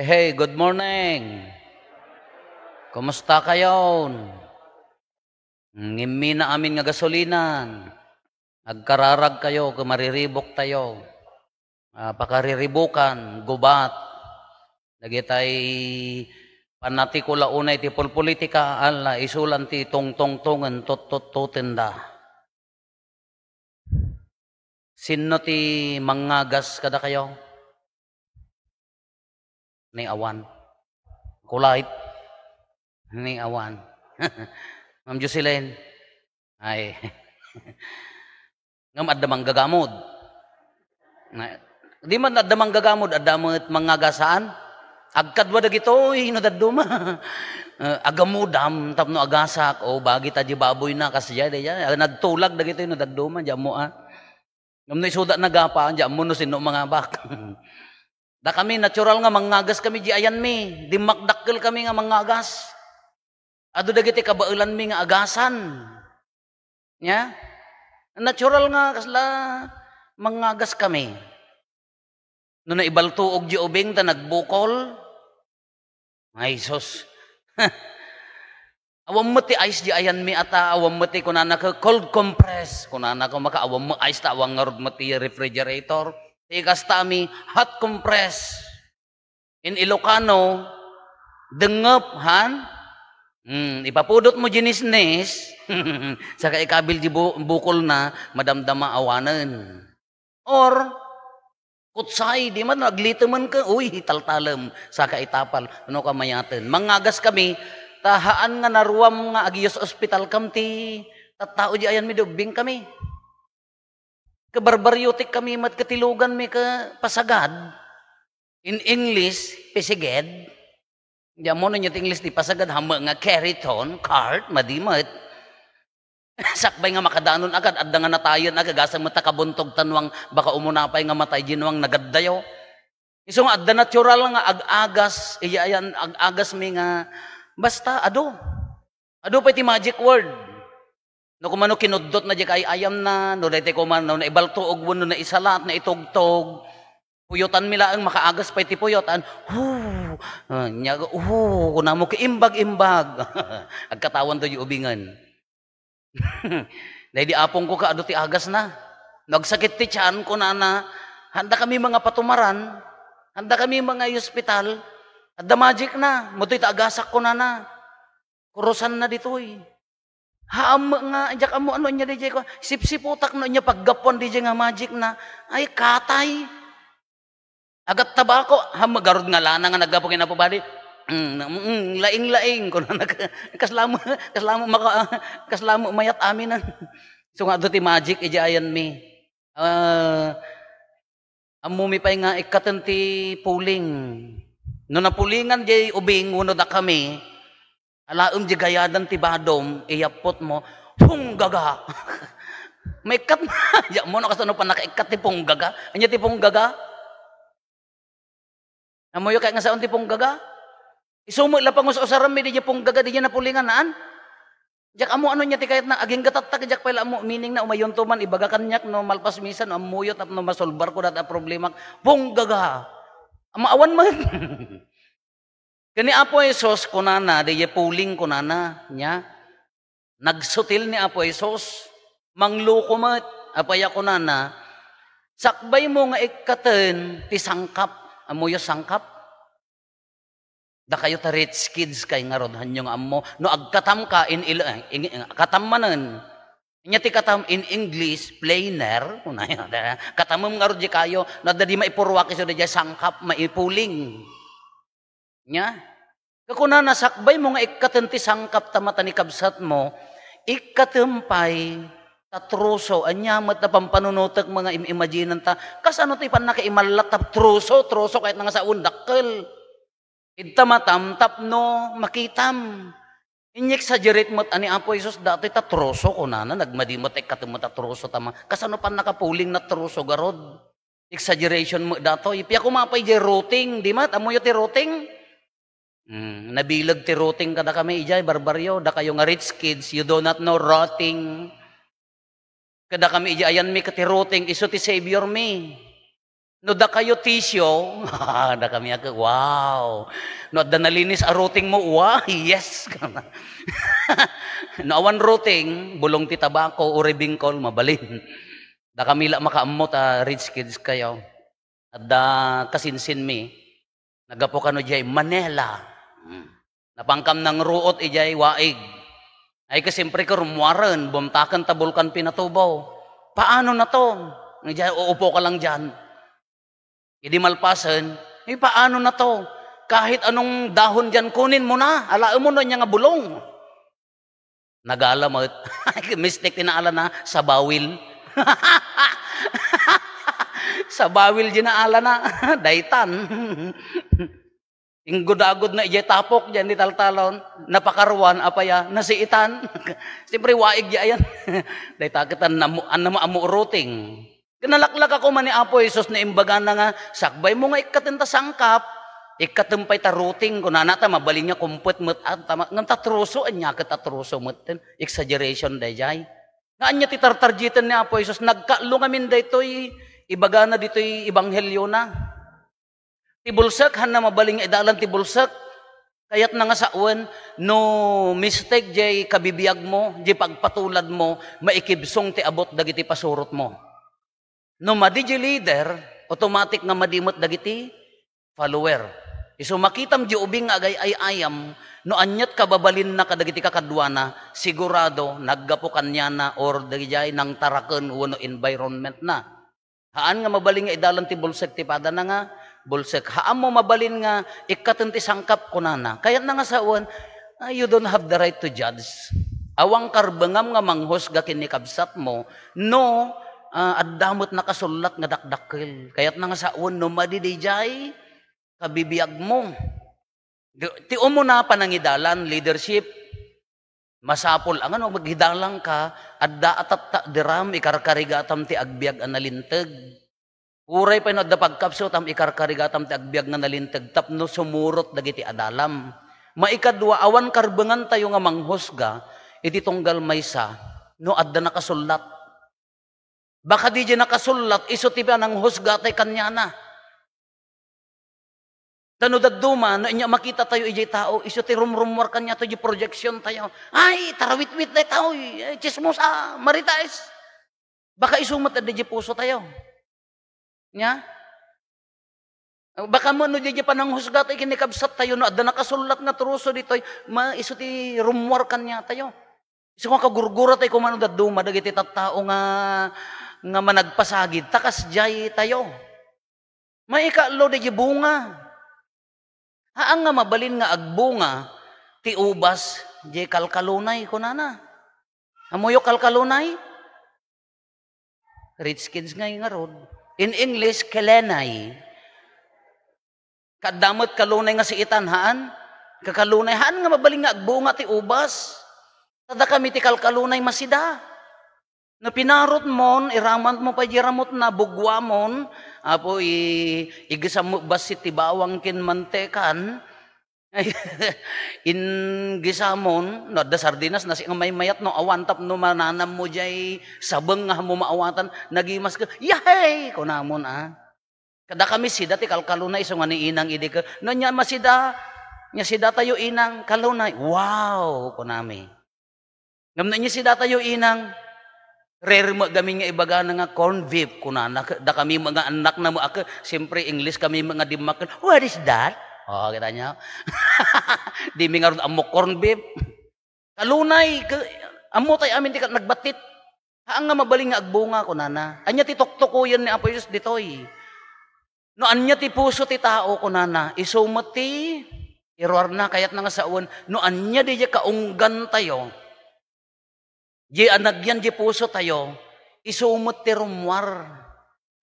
Hey, good morning. Kumusta kayo? Ngimi na amin nga gasolinan. Nagkararag kayo, kamariribok tayo. Uh, pakariribukan, gubat. Nagitay panatikula unay ti politika, ala isulan ti tong-tong-tongan, tot-tot-totenda. Sino ti mangagas kada kayo? Ni awan. Kulait. Ni awan. Ma'am Jocelyn. Ay. Ngam adamang gagamod. Na, di man adamang gagamod, adamot mangagasaan. Agkadwa da gito, inodaduma. duma, eh, agamudam, tapno agasak, o oh, bagi taji baboy na, kasi jay, jay, nagtulag da gito, duma, jamu ah. Ngam na isuda nagapaan, jamo no sino mga bak. Da kami natural nga mangagas kami di ayan mi, di makdakkel kami nga mangagas. Adu dagiti kabaulan mi nga agasan. Nya? Natural nga kasla mangagas kami. No na ibaltuog di ubing ta nagbukol. Ay sos. awam mo ti di ayan mi ata awam mo kunana ka cold compress kunana ko maka awam ais ta awang ngarud mo ti refrigerator. Higastami hot compress. In Ilocano, dengup han. Hmm, ipapudot mo jinis-nis. Saka ikabil di bu bukol na madamdama awanan. Or, kutsay, di man naglito man ka, uy, hitaltalam, saka itapal, ano ka mayatan. Mangagas kami, tahaan nga naruam nga agiyos ospital kamti, tattao di ayan midubing kami. Kabarbaryotik kami mat katilugan may kapasagad. In English, pisiged. Diyan mo na English di pasagad hamba nga keriton, cart, madimat. Sakbay nga makadanon agad, adda nga natayon agagasa mo takabuntog tanwang baka umunapay nga matay ginuang nagaddayo. Iso nga adda natural nga agagas, iya iyayan agagas mi nga basta ado. Ado pa ti magic word. No kumano kinuddot na jek ay ayam na, no dete ko man no naibalto og wano na isalat na itugtog. Puyotan mila ang makaagas pa iti puyotan. Hu. Uh, ah, Nya, hoo! Kuna mo kiimbag-imbag. Agkatawan to yung ubingan. Dahil di apong ko kaado ti agas na. Nagsakit ti tiyan ko na na. Handa kami mga patumaran. Handa kami mga hospital. At the magic na. Muto'y agasak ko na na. Kurusan na dito'y. Eh. Haam nga, jak amo ano niya DJ ko, sipsiputak no niya paggapon DJ nga magic na, ay katay. Agat tabako, ham magarod nga lana nga naggapo kina po bali. Mm, mm laing-laing ko ano, na kaslamo kaslamo maka kaslamo mayat amin na. So nga ti magic ija e ayan mi. Uh, mi pay nga ikatan ti puling. No napulingan jay ubing uno da kami. Alaom di gayadan ti badom, iyapot mo, punggaga. May kat na. Ya, mo na kasano pa nakaikat ti gaga. Anya ti gaga? Namuyo kay nga saan ti punggaga? Isumo ila pang usaram mi di gaga, di na pulingan naan. Jak amo ano niya ti kayat na aging gatatak jak pala mo meaning na umayuntuman ibagakan niyak no malpas misa, no amuyot at no masolbar ko dat problema gaga. Amawan man. Kani Apo Isos kunana, diye puling kunana niya. Nagsutil ni Apo Isos, manglukumat, apaya kunana, sakbay mo nga ikaten, ti sangkap, amoyo sangkap. Da kayo ta rich kids kay nga rodhan nyo amo. No agkatam ka, in, il, in, eh, in, eh, katamanan, Nya ti katam in English, plainer, kunay, eh. katamam nga di kayo, na da di maipurwa kayo da sangkap, maipuling. Nya? Kakuna nasakbay mo nga ikatinti sangkap ta mata ni kabsat mo, ikatumpay tatruso, anyamat na pampanunutak mga im imaginan ta. Kas ano ti pan nakaimalat tap truso, truso kahit nga sa undakkel. Idtamatam tapno makitam. Inyek sa jerit mo't ani Apo Isus, dati tatruso ko na na, nagmadimot ay katumot tatruso tama. Kas ano pa nakapuling na truso garod? Exaggeration mo datoy. Piya kumapay di routing, di mat, amoyo ti routing. Mm, nabilag ti rotting kada kami, ijay, barbaryo, da kayo nga rich kids, you do not know rotting. Kada kami, ijay, ayan mi kati rotting, iso ti savior mi. No da kayo tisyo, da kami ako, wow. No da nalinis a rotting mo, wow, yes. no awan rotting, bulong ti tabako, uribing kol, mabalin. Da kami la makaamot a rich kids kayo. At da kasinsin mi, nagapo kano jay, Manila. Hmm. Napangkam ng ruot ijay waig. Ay kasimpre ka rumuaran, bumtakan tabulkan pinatubaw. Paano na to? Ijay, uupo ka lang dyan. Hindi malpasan, eh paano na to? Kahit anong dahon dyan, kunin mo na. Alaan mo na niya nga bulong. Nagalamot. Mistake tinaala na sa bawil. sa bawil ginaala na. Daitan. Inggod-agod na iya tapok dyan, di taltalon, napakaruan apaya, na nasiitan. Siyempre, waig ya yan. Dahil takitan na mo, ano mo roting. Kanalaklak ako man ni Apo Jesus na imbaga na nga, sakbay mo nga ikatinta sangkap, ikatumpay ta roting, kung nanata, mabalin niya kumput mat, at tama, ng tatruso, anya ka tatruso matin, exaggeration dayjay. Nga anya titartarjitan ni Apo Jesus, nagkalo ngamin daytoy, ibaga na ditoy ibanghelyo na. Tibulsak, han na mabaling idalan tibulsak. Kayat na nga sa uwan, no mistake jay kabibiyag mo, jay pagpatulad mo, maikibsong ti abot dagiti pasurot mo. No madi jay leader, automatic nga madimot dagiti follower. Iso e makitam di ubing agay ay ayam, no anyat kababalin na kadagiti kakadwana, sigurado naggapo kanya na or dagijay nang taraken wano environment na. Haan nga mabaling nga idalan ti bulsek ti pada na nga, bulsek. Haam mo mabalin nga ikatunti sangkap ko nana. Kaya na nga sawan, ah, you don't have the right to judge. Awang karbangam nga manghusga kinikabsat mo, no, uh, ah, addamot na kasulat nga dakdakil. Kaya't na nga saon no madidijay, kabibiyag mo. Ti mo na panangidalan, leadership, masapol ang ano maghidalang ka adda atat ta diram ikarkarigatam ti agbiag analinteg Uray pa da pagkapso tam ikarkarigatam ti agbiag nga nalintag tapno sumurot dagiti adalam. Maikadwa awan karbangan tayo nga manghusga iti tunggal maysa no adda nakasullat. Baka di dyan nakasullat iso ti nang husga tay kanya na. Tano dagduma, no inya makita tayo ijay tao, iso ti rumrumwar kanya tayo projection tayo. Ay, tarawit-wit tayo, ay, eh, chismosa, maritais. Baka isumat na di puso tayo. Nya? Baka mo no di panang husgat ay kinikabsat tayo no adda nakasulat nga truso dito maiso ti rumwar kanya tayo. Isu ka gurgura tayo kumano daduma dagiti tattao nga nga managpasagid takas jay tayo. Maikalo di bunga. Haang nga mabalin nga agbunga ti ubas di kalkalunay kunana. Amoyo kalkalunay. Rich kids nga nga road. In English, kelenay. Kadamot kalunay nga si itanhaan, kakalunay, haan nga mabaling nga agbunga ti ubas, tada kami ti kalkalunay masida. Na pinarot mon, iramant mo pa jiramot na bugwa mon, apo i, igisam mo basit ti bawang kin mantekan, In gisamon, no, da sardinas, nasi nga may mayat, no, awantap, no, mananam mo jay, sabeng nga mo maawatan, nagimas ka, yahay! namon ah. Kada kami sida, ti kalkalunay, so nga ni inang idi ka, no, niya masida, nya sida tayo inang, kalunay, wow! Kunami. Ngamna nya sida tayo inang, Rare kami nga ibaga na nga corn convict kunanak da kami mga anak na mo ako siyempre English kami mga dimakan what is that Oh, kita niya. di mi nga amok corn beef. Kalunay, amo tay amin tikat nagbatit. Haang nga mabaling nga agbunga ko nana. Anya ti toktok yan ni Apo Jesus ditoy. No anya ti puso ti tao ko nana. Isumat ti error na kayat na nga saon. No anya di kaunggan tayo. Di anagyan di puso tayo. Isumat ti rumwar.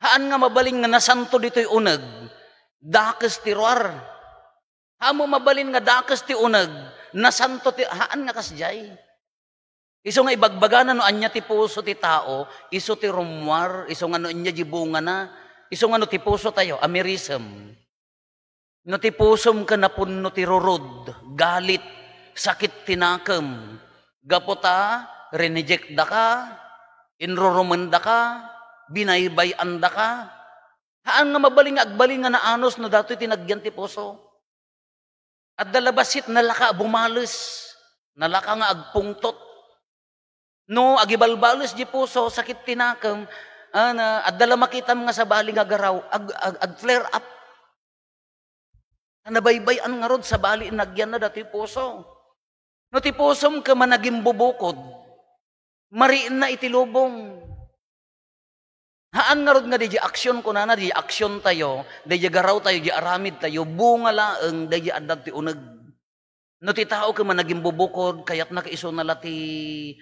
Haan nga mabaling nga nasanto ditoy uneg. Dakes ti ruar. Hamo mabalin nga dakas ti unag, nasanto ti haan nga kasjay. Iso nga ibagbagana no anya ti puso ti tao, iso ti rumwar, iso nga no anya jibunga na, iso nga no ti puso tayo, amirism. No ti pusom ka napunno ti rurod, galit, sakit tinakam, gapota, reneject da ka, da ka, binaybayan da ka, haan nga mabaling agbaling nga naanos no dato'y tinagyan ti puso. At dalabasit nalaka bumalis. Nalaka nga agpungtot. No, agibalbalos di puso, sakit tinakam. Ana, at dala makita mga sa bali nga garaw, ag, ag, ag flare up. Nabaybay ang nga rod sa bali, nagyan na dati puso. No, ti pusom ka managim bubukod. Mariin na itilubong. Haan nga nga di aksyon ko na na, di aksyon tayo, di garaw tayo, di aramid tayo, bunga laeng, di adad ti unag. No ti tao ka man bubukod, kaya't nakaiso na lati,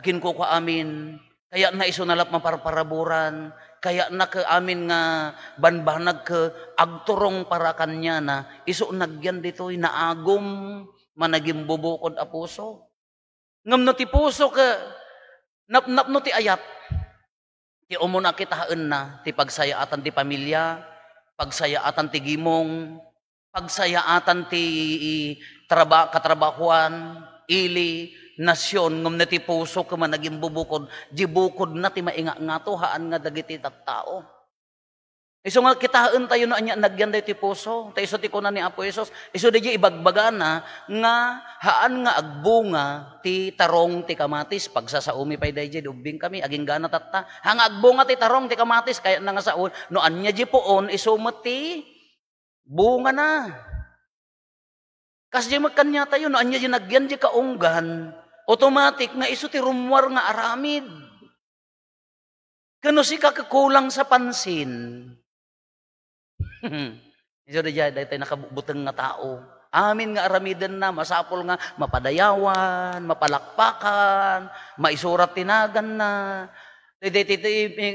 akin ko ka amin, kaya na iso nalap maparparaburan, kaya na ka amin nga banbanag ka agturong para kanya na iso nagyan dito, naagom managing bubukod a puso. Ngam no ti puso ka, napnap no ti ayat, Ti umuna kita haen na, ti pagsayaatan ti pamilya, pagsayaatan ti gimong, pagsayaatan ti traba, katrabahuan, ili, nasyon, ngam na ti puso, kaman naging bubukod, jibukod na ti mainga nga to, haan nga dagiti tattao. Iso nga kitaon tayo na anya nagyanday ti puso. ta so ti kunan ni Apo Isos. Iso di ibagbaga na nga haan nga agbunga ti tarong ti kamatis. Pagsasaumi pa'y dahi ubing kami. Aging gana tatta. Hang agbunga ti tarong ti kamatis. Kaya na nga saon. No anya di poon iso mati bunga na. Kas di magkanya tayo. No anya di nagyan di kaunggan. Automatic nga iso ti rumwar nga aramid. Kano si kakakulang sa pansin, Iso na dyan, dahil nakabutang nga tao. Amin nga aramidan na, masapol nga, mapadayawan, mapalakpakan, maisurat tinagan na. Eh,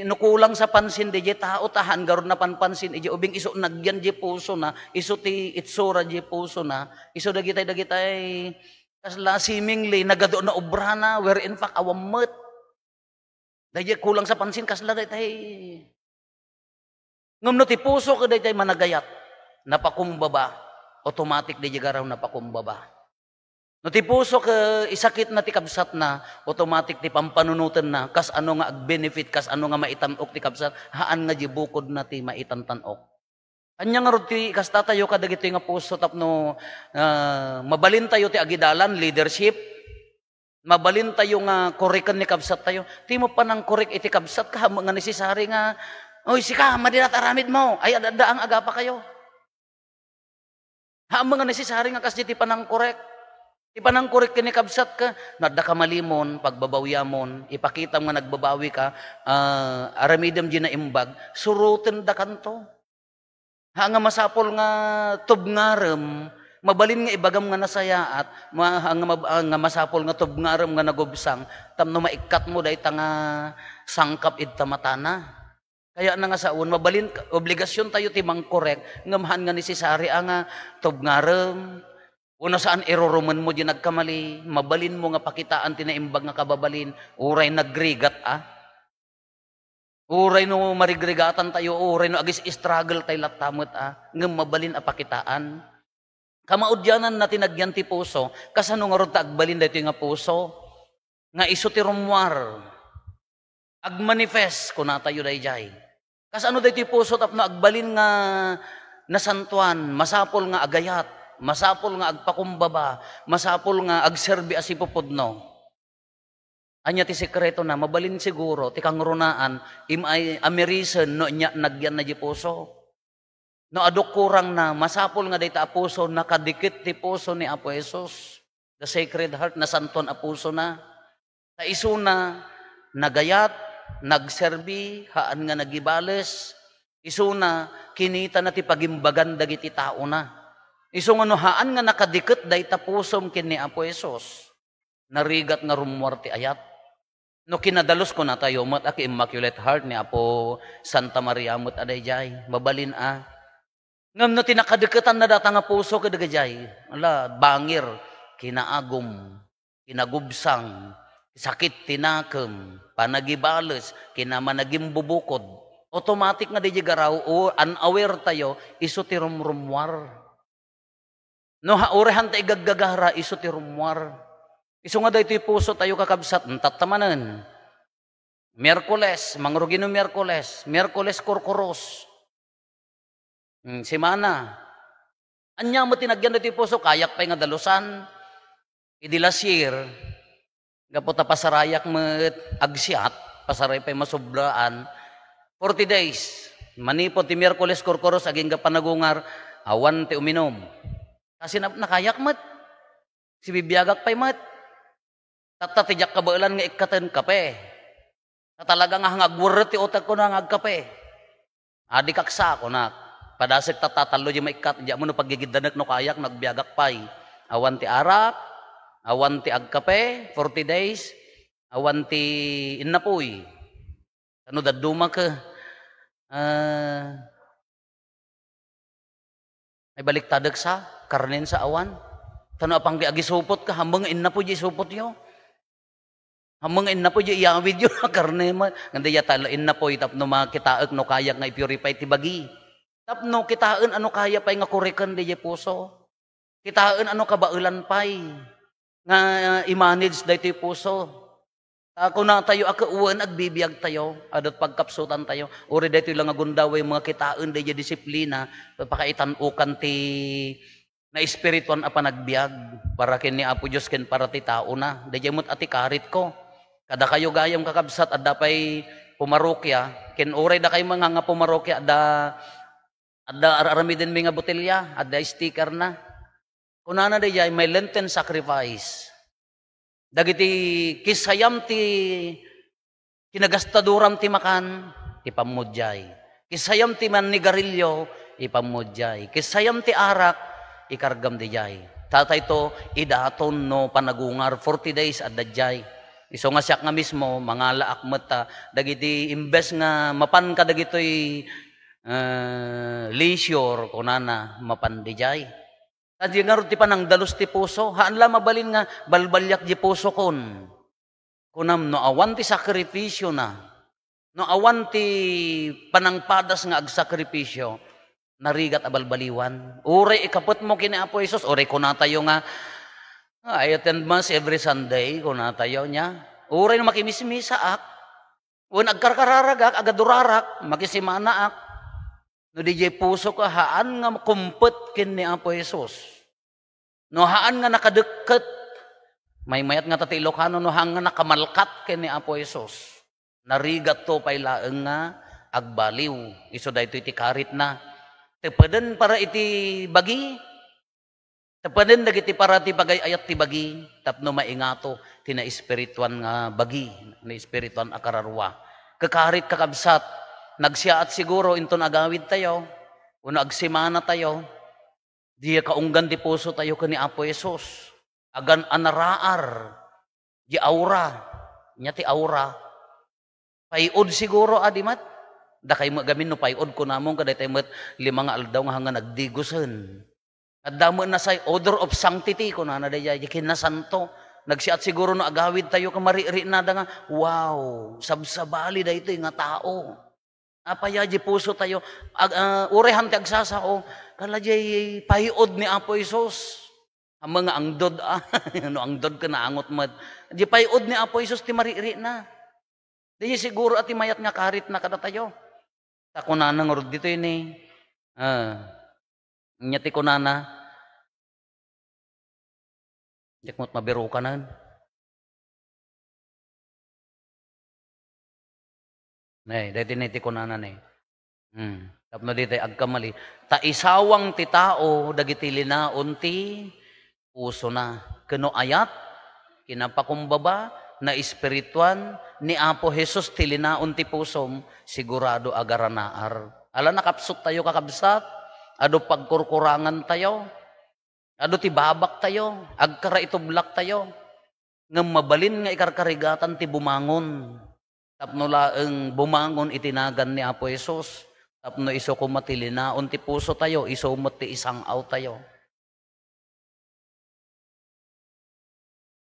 nukulang sa pansin, di tao tahan, garon na panpansin, di ubing iso nagyan di puso na, iso ti itsura di puso na, iso dagitay dagitay, kasla seemingly, nagado na obra na, where in fact, awamat. Dahil kulang sa pansin, kasla dayta Ngam ti puso ka daytay managayat, napakumbaba, automatic di garaw napakumbaba. No ti puso ka isakit na ti kabsat na, automatic ti pampanunutan na, kas ano nga ag-benefit, kas ano nga maitanok ti kabsat, haan nga jibukod na ti maitantanok. Anya nga ti kas tatayo ka dagito nga puso tapno uh, mabalin tayo ti agidalan, leadership, mabalin tayo nga korekan ni kabsat tayo. Ti mo pa nang korek iti kabsat ka, mga necessary nga Oy, sika, madirat aramid mo. Ay, adadaang aga pa kayo. Ha, ang mga nesesary nga kas di panang korek. Ipanang korek kini kabsat ka, nadda ka malimon, pagbabawyamon, ipakita nga nagbabawi ka, uh, ah, aramidam di na imbag, surutin da kanto. Ha nga masapol nga tub tubngarem, mabalin nga ibagam nga nasayaat, ma, nga, mab, ah, nga masapol nga tubngarem nga nagubsang, tamno maikat mo dahi nga sangkap id matana. Kaya na nga saon, mabalin, obligasyon tayo timang korek, ngamhan nga nisisari ah, nga, tob nga rem, una saan eroroman mo di nagkamali, mabalin mo nga pakitaan tinaimbag nga kababalin, uray nagrigat ah. Uray no marigrigatan tayo, uray no agis struggle tayo latamot ah, ngam mabalin apakitaan. Kamaudyanan na tinagyan ti puso, kasano nga rod agbalin dito nga puso, nga iso ti rumwar, agmanifest ko na tayo dayjay. Kas ano daytoy puso tap na agbalin nga nasantuan, masapol nga agayat, masapol nga agpakumbaba, masapol nga agserbi as ipupudno. Anya ti sekreto na, mabalin siguro, ti kangrunaan, imay amirisen no nya nagyan na di puso. No adok kurang na, masapol nga dayta puso, nakadikit ti puso ni Apo Jesus. The Sacred Heart, nasantuan a puso na. Sa isuna, nagayat, nagserbi, haan nga nagibales, isuna kinita na ti pagimbagan dagiti tao na. Iso nga haan nga nakadikit day tapusom kini Apo Esos, narigat nga rumwar ti ayat. No kinadalos ko na tayo mat aki Immaculate Heart ni Apo Santa Maria mo't adayjay, mabalin a. Ngam no tinakadikitan na data nga puso kadagajay, ala, bangir, kinaagom, kinagubsang, sakit tinakam, panagibales, managim bubukod. Automatic nga di garaw o unaware tayo, iso ti rumrumwar. No ha urehan ta gaggagara, iso ti rumwar. Iso nga daytoy puso tayo kakabsat, tatamanan. Merkules, mangrugino Merkules, Merkules korkoros. Hmm, simana. Anya mo tinagyan ti puso, kayak pa nga dalusan, idilasir, nga po pasarayak met agsiat, pasaray pa masublaan. 40 days, manipo ti Miyerkules Korkoros aging panagungar, awan ti uminom. Kasi na, nakayak met, si bibiyagak pa'y met. tatatijak kabailan nga ikatan kape, na talaga nga hangagwara ti otak ko na hangagkape. Adi kaksa ko na, padasik tatatalo di maikat, di mo no pagigidanak no kayak, nagbiyagak pa'y, awan ti arak, awan ti agkape, 40 days, awan ti inapoy. Ano daduma ka? Uh, may balik tadag sa, karnin sa awan. Tano apang agisupot ka, hambang inapoy di supot yo. Hambang inapoy di iyawid yo, karne man. Ganda yata, inapoy tapno makitaak no kayak nga ipurify ti bagi. Tapno kitaan ano kaya pay nga kurikan di puso. Kitaan ano kabaulan pay nga i-manage dito puso. Ako na tayo ako akauan agbibiyag tayo, adot pagkapsutan tayo. Uri dito lang agundaway mga kitaon dito disiplina, papakaitanukan ti na espirituan a panagbiag para kin ni Apo Dios ken para ti tao na dayay mo't ati karit ko kada kayo gayam kakabsat at dapay pumarokya ken uray da kay mga nga pumarokya da adda aramiden mi nga botelya adda sticker na Kunana day jay may lenten sacrifice. Dagiti kisayam ti kinagastaduram ti makan, ipamudyay. Kisayam ti manigarilyo, ipamudyay. Kisayam ti arak, ikargam di jay. Tatay to, idaton no panagungar 40 days at dadjay. Iso nga siyak nga mismo, mga laak mata, dagiti imbes nga mapan ka dagito'y uh, eh, leisure, kunana, mapan mapandijay. Adi nga ti panang dalos ti puso, haan la mabalin nga balbalyak di puso kon. Kunam no awan ti sakripisyo na, no awan ti panangpadas nga agsakripisyo, narigat abalbaliwan. Uri ikapot mo kini Apo Isos, uri kunatayo nga, ah, I attend mass every Sunday, kunatayo na tayo niya. Uri no makimismisa ak, o nagkarkararagak, agadurarak, makisimanaan ak, No DJ puso ka, haan nga kumpet kin ni Apo Jesus. No haan nga nakadeket, may mayat nga tatilokano, no haan nga nakamalkat kin ni Apo Jesus. Narigat to pay laeng nga agbaliw. Iso da iti karit na. Tepaden para iti bagi. Tepaden dagiti para ti bagay ayat ti bagi. Tapno maingato, tina espirituan nga bagi. Na espirituan akararwa. Kakarit kakabsat, nagsiaat siguro inton agawid tayo, una nagsimana tayo, di kaunggan di puso tayo kani Apo Yesus. Agan anaraar, di aura, niya ti aura. Payod siguro, adimat. Ah, da kay gamin no payod ko namong kaday tayo mat limang aldaw nga hanga nagdigusan. At damo na say order of sanctity ko na nadaya, yakin na santo. Nagsiat siguro no agawid tayo kamariri na da nga, wow, sabsabali da ito nga tao. Apayaji puso tayo. Ag, uh, ah, urehan ti agsasa o kalajay pahiod ni Apo Isos. Ang mga angdod ah. ano angdod ka na angot mad. Di pahiod ni Apo Isos ti mariri na. Di siguro ati mayat nga karit na kada tayo. Sa kunana orod dito yun eh. Ah. Nya ti kunana. Dik mo't ka na. Nay, dahil tiniti ko na nanay. Hmm. Tapno na dito, agkamali. isawang ti tao, dagitili na unti, puso na. keno ayat, kinapakumbaba, na espirituan, ni Apo Hesus ti na unti pusom, sigurado agaranaar. Ala nakapsot tayo kakabsat, ado pagkurkurangan tayo, ado tibabak tayo, agkara itublak tayo, nga mabalin nga ikarkarigatan ti bumangon. Tapno ang bumangon itinagan ni Apo Jesus. Tapno iso kumatili na unti puso tayo, iso umati isang aw tayo.